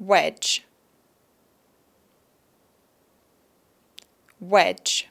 wedge wedge